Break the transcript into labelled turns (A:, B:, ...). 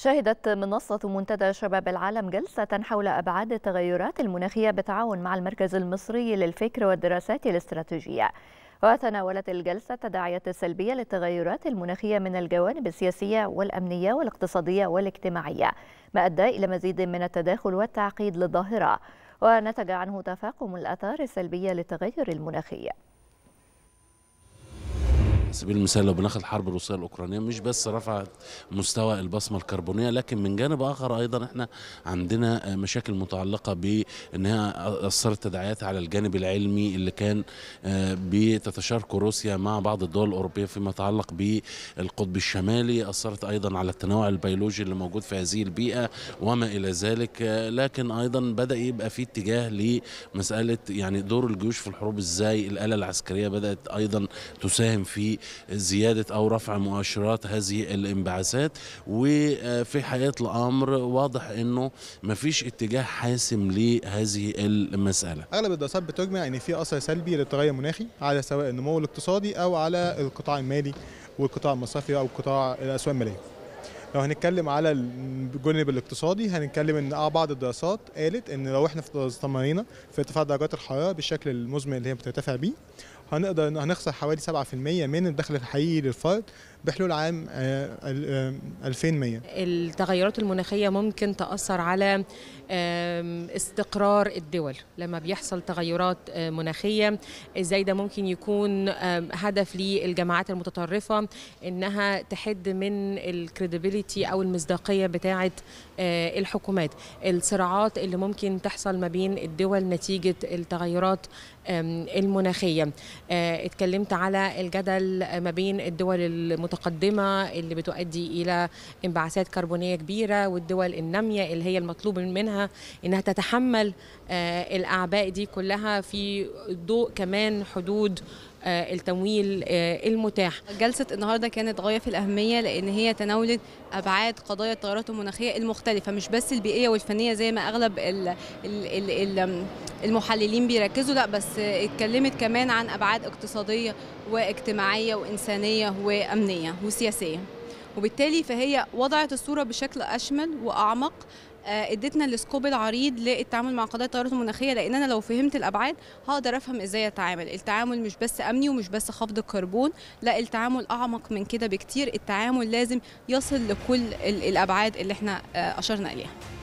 A: شهدت منصة منتدى شباب العالم جلسة حول أبعاد التغيرات المناخية بالتعاون مع المركز المصري للفكر والدراسات الاستراتيجية وتناولت الجلسة تداعيات السلبية للتغيرات المناخية من الجوانب السياسية والأمنية والاقتصادية والاجتماعية ما أدى إلى مزيد من التداخل والتعقيد للظاهرة ونتج عنه تفاقم الأثار السلبية للتغير المناخي
B: سبيل المثال لو بناخد الحرب الروسيه الاوكرانيه مش بس رفعت مستوى البصمه الكربونيه لكن من جانب اخر ايضا احنا عندنا مشاكل متعلقه بانها اثرت تداعيات على الجانب العلمي اللي كان آه، بتتشاركه روسيا مع بعض الدول الاوروبيه فيما يتعلق بالقطب الشمالي اثرت ايضا على التنوع البيولوجي اللي موجود في هذه البيئه وما الى ذلك آه، لكن ايضا بدا يبقى في اتجاه لمساله يعني دور الجيوش في الحروب ازاي الاله العسكريه بدات ايضا تساهم في زيادة أو رفع مؤشرات هذه الانبعاثات وفي حقيقة الأمر واضح أنه ما فيش اتجاه حاسم لهذه المسألة
C: أغلب الدراسات بتجمع أن في أثر سلبي للتغير المناخي على سواء النمو الاقتصادي أو على القطاع المالي والقطاع المصرفي أو قطاع الأسواق المالية لو هنتكلم على الجانب الاقتصادي هنتكلم ان آه، بعض الدراسات قالت ان لو احنا استمرينا في ارتفاع درجات الحراره بالشكل المزمن اللي هي بترتفع بيه هنقدر هنخسر حوالي 7% من الدخل الحقيقي للفرد بحلول عام 2100 آه،
D: آه، التغيرات المناخية ممكن تأثر على استقرار الدول لما بيحصل تغيرات آه، مناخية ازاي ده ممكن يكون هدف للجماعات المتطرفة انها تحد من الكريديبيليتي او المصداقية بتاعة الحكومات الصراعات اللي ممكن تحصل ما بين الدول نتيجة التغيرات المناخية آه، اتكلمت على الجدل ما بين الدول المتقدمة اللي بتؤدي إلى انبعاثات كربونية كبيرة والدول النامية اللي هي المطلوب منها إنها تتحمل آه، الأعباء دي كلها في ضوء كمان حدود آه، التمويل آه، المتاح
E: جلسة النهاردة كانت غاية في الأهمية لأن هي تناولت أبعاد قضايا التغيرات المناخية المختلفة مش بس البيئية والفنية زي ما أغلب الـ الـ الـ المحللين بيركزوا لا بس اتكلمت كمان عن أبعاد اقتصادية واجتماعية وإنسانية وأمنية وسياسية وبالتالي فهي وضعت الصورة بشكل أشمل وأعمق آه، ادتنا السكوب العريض للتعامل مع قضايا التغيرات المناخيه لان انا لو فهمت الابعاد هقدر افهم ازاي اتعامل التعامل مش بس امني ومش بس خفض الكربون لا التعامل اعمق من كده بكتير التعامل لازم يصل لكل الابعاد اللي احنا آه، اشرنا اليها